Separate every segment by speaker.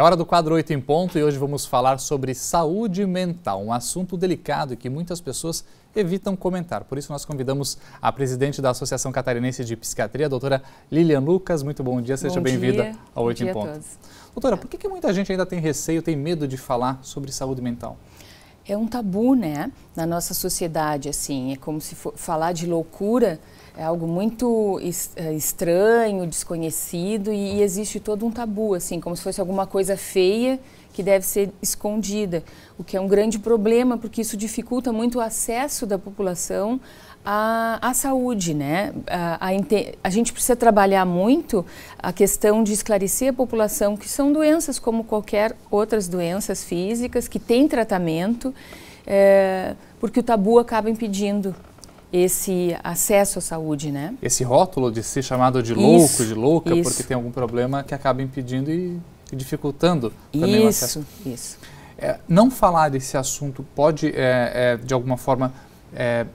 Speaker 1: É hora do quadro 8 em ponto e hoje vamos falar sobre saúde mental, um assunto delicado e que muitas pessoas evitam comentar. Por isso nós convidamos a presidente da Associação Catarinense de Psiquiatria, a doutora Lilian Lucas. Muito bom dia, seja bem-vinda ao 8 em ponto. Doutora, por que, que muita gente ainda tem receio, tem medo de falar sobre saúde mental?
Speaker 2: É um tabu, né, na nossa sociedade, assim, é como se for falar de loucura é algo muito é, estranho, desconhecido e existe todo um tabu, assim, como se fosse alguma coisa feia que deve ser escondida, o que é um grande problema porque isso dificulta muito o acesso da população à, à saúde, né? A, a, a gente precisa trabalhar muito a questão de esclarecer a população que são doenças como qualquer outras doenças físicas que tem tratamento, é, porque o tabu acaba impedindo esse acesso à saúde, né?
Speaker 1: Esse rótulo de ser chamado de louco, isso, de louca, isso. porque tem algum problema que acaba impedindo e, dificultando também isso, o acesso. Isso, isso. É, não falar desse assunto pode, é, é, de alguma forma, é,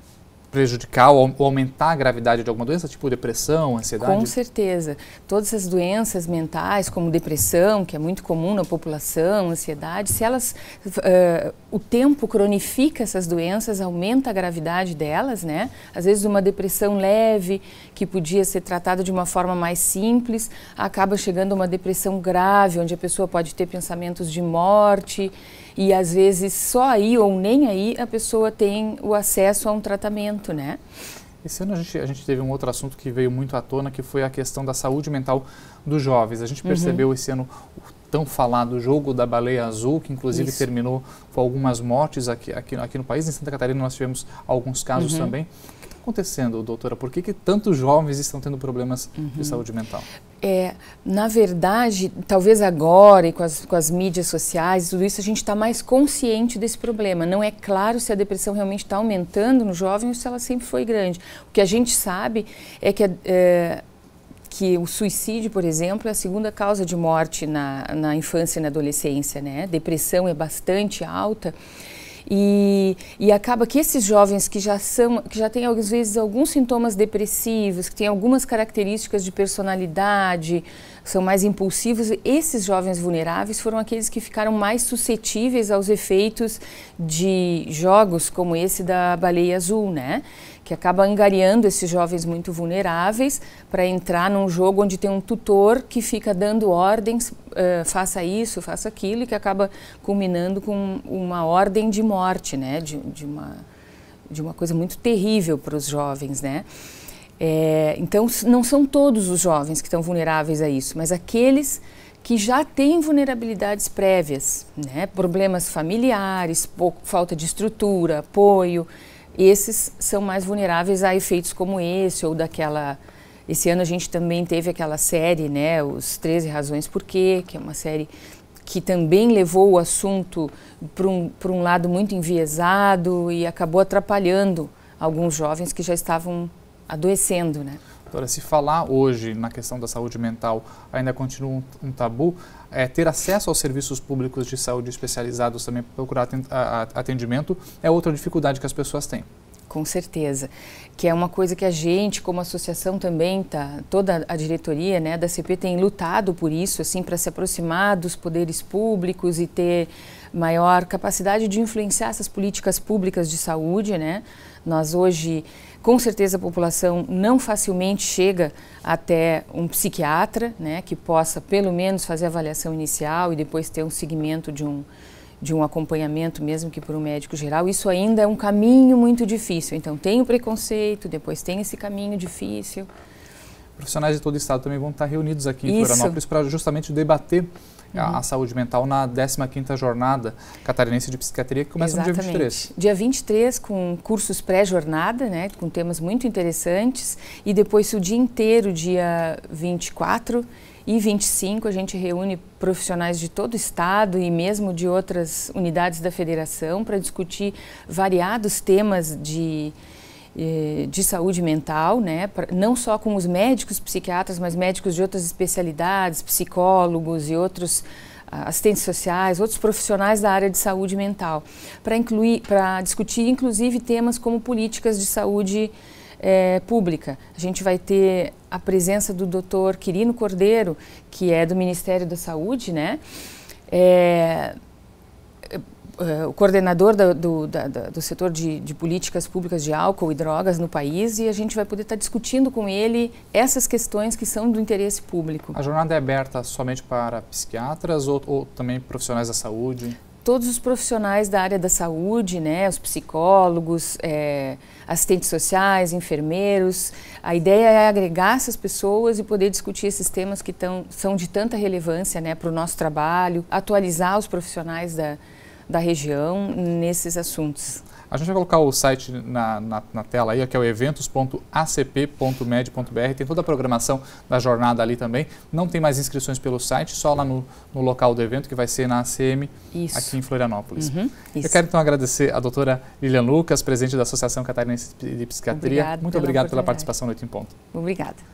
Speaker 1: prejudicar ou, aumentar a gravidade de alguma doença, tipo depressão, ansiedade? Com
Speaker 2: certeza. Todas as doenças mentais, como depressão, que é muito comum na população, ansiedade, se elas. Uh, o tempo cronifica essas doenças, aumenta a gravidade delas, né? Às vezes, uma depressão leve, que podia ser tratada de uma forma mais simples, acaba chegando a uma depressão grave, onde a pessoa pode ter pensamentos de morte. E às vezes só aí ou nem aí a pessoa tem o acesso a um tratamento, né?
Speaker 1: Esse ano a gente, a gente teve um outro assunto que veio muito à tona, que foi a questão da saúde mental dos jovens. A gente uhum. percebeu uhum. esse ano o tão falado jogo da baleia azul, que inclusive Isso. terminou com algumas mortes aqui, aqui, aqui no país. Em Santa Catarina nós tivemos alguns casos uhum. também acontecendo, doutora? Por que, que tantos jovens estão tendo problemas uhum. de saúde mental?
Speaker 2: É, na verdade, talvez agora e com as, com as mídias sociais, tudo isso, a gente está mais consciente desse problema. Não é claro se a depressão realmente está aumentando no jovem ou se ela sempre foi grande. O que a gente sabe é que é, que o suicídio, por exemplo, é a segunda causa de morte na, na infância e na adolescência, né? Depressão é bastante alta e, e acaba que esses jovens que já são, que já têm às vezes alguns sintomas depressivos, que têm algumas características de personalidade, são mais impulsivos, esses jovens vulneráveis foram aqueles que ficaram mais suscetíveis aos efeitos de jogos como esse da baleia azul, né? que acaba angariando esses jovens muito vulneráveis para entrar num jogo onde tem um tutor que fica dando ordens, uh, faça isso, faça aquilo, e que acaba culminando com uma ordem de morte, né? De, de uma, de uma coisa muito terrível para os jovens, né? É, então, não são todos os jovens que estão vulneráveis a isso, mas aqueles que já têm vulnerabilidades prévias, né? problemas familiares, pouco, falta de estrutura, apoio, esses são mais vulneráveis a efeitos como esse ou daquela. Esse ano a gente também teve aquela série, né, os 13 razões por quê, que é uma série que também levou o assunto para um, um lado muito enviesado e acabou atrapalhando alguns jovens que já estavam adoecendo, né?
Speaker 1: Agora, se falar hoje na questão da saúde mental ainda continua um, um tabu, é, ter acesso aos serviços públicos de saúde especializados também para procurar atendimento é outra
Speaker 2: dificuldade que as pessoas têm. Com certeza, que é uma coisa que a gente, como associação também, tá, toda a diretoria né, da CP tem lutado por isso, assim, para se aproximar dos poderes públicos e ter maior capacidade de influenciar essas políticas públicas de saúde, né? Nós hoje, com certeza, a população não facilmente chega até um psiquiatra, né, que possa pelo menos fazer a avaliação inicial e depois ter um seguimento de um de um acompanhamento mesmo que por um médico geral, isso ainda é um caminho muito difícil. Então tem o preconceito, depois tem esse caminho difícil
Speaker 1: profissionais de todo o estado também vão estar reunidos aqui em Isso. Florianópolis para justamente debater a, uhum. a, saúde mental na 15ª Jornada Catarinense de Psiquiatria, que começa Exatamente. no dia 23.
Speaker 2: Dia 23, com cursos pré-jornada, né, com temas muito interessantes, e depois o dia inteiro, dia 24 e 25, a gente reúne profissionais de todo o estado e mesmo de outras unidades da federação para discutir variados temas de eh, de saúde mental, né, não só com os médicos psiquiatras, mas médicos de outras especialidades, psicólogos e outros ah, assistentes sociais, outros profissionais da área de saúde mental, para incluir, para discutir inclusive temas como políticas de saúde é, pública. A gente vai ter a presença do Dr. Quirino Cordeiro, que é do Ministério da Saúde, né? É, uh, o coordenador do do, da, do setor de, de, políticas públicas de álcool e drogas no país e a gente vai poder estar discutindo com ele essas questões que são do interesse público.
Speaker 1: A jornada é aberta somente para psiquiatras ou, ou também profissionais da saúde?
Speaker 2: todos os profissionais da área da saúde, né, os psicólogos, é, assistentes sociais, enfermeiros. A ideia é agregar essas pessoas e poder discutir esses temas que tão, são de tanta relevância né, para o nosso trabalho, atualizar os profissionais da, da região nesses assuntos.
Speaker 1: A gente vai colocar o site na, na, na tela aí, que é o eventos.acp.med.br. Tem toda a programação da jornada ali também. Não tem mais inscrições pelo site, só lá no, no local do evento, que vai ser na ACM, isso. aqui em Florianópolis. Uhum, Eu quero então agradecer a doutora Lilian Lucas, presidente da Associação Catarinense de Psiquiatria. Obrigado Muito obrigado pela participação no em Ponto.
Speaker 2: Obrigada.